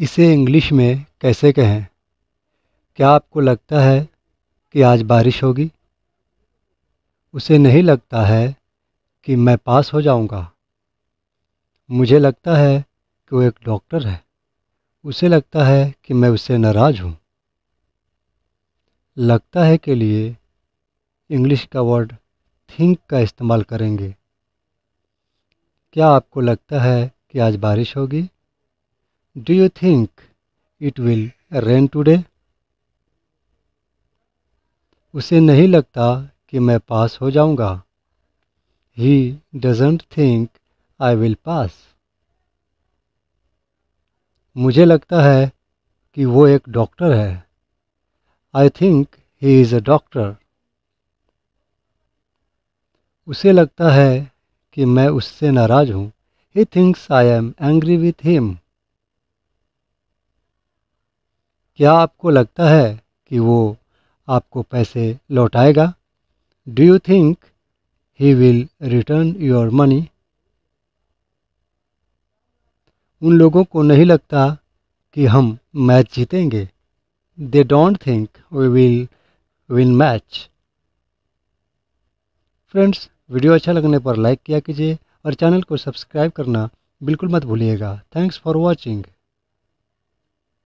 इसे इंग्लिश में कैसे कहें क्या आपको लगता है कि आज बारिश होगी उसे नहीं लगता है कि मैं पास हो जाऊंगा मुझे लगता है कि वो एक डॉक्टर है उसे लगता है कि मैं उससे नाराज हूँ लगता है के लिए इंग्लिश का वर्ड थिंक का इस्तेमाल करेंगे क्या आपको लगता है कि आज बारिश होगी Do you think it will rain today? उसे नहीं लगता कि मैं पास हो जाऊंगा ही doesn't think I will pass मुझे लगता है कि वो एक डॉक्टर है I think he is a doctor उसे लगता है कि मैं उससे नाराज़ हूँ he thinks I am angry with him क्या आपको लगता है कि वो आपको पैसे लौटाएगा do you think he will return your money उन लोगों को नहीं लगता कि हम मैच जीतेंगे they don't think we will win match friends video अच्छा लगने पर लाइक किया कीजिए और चैनल को सब्सक्राइब करना बिल्कुल मत भूलिएगा थैंक्स फॉर वॉचिंग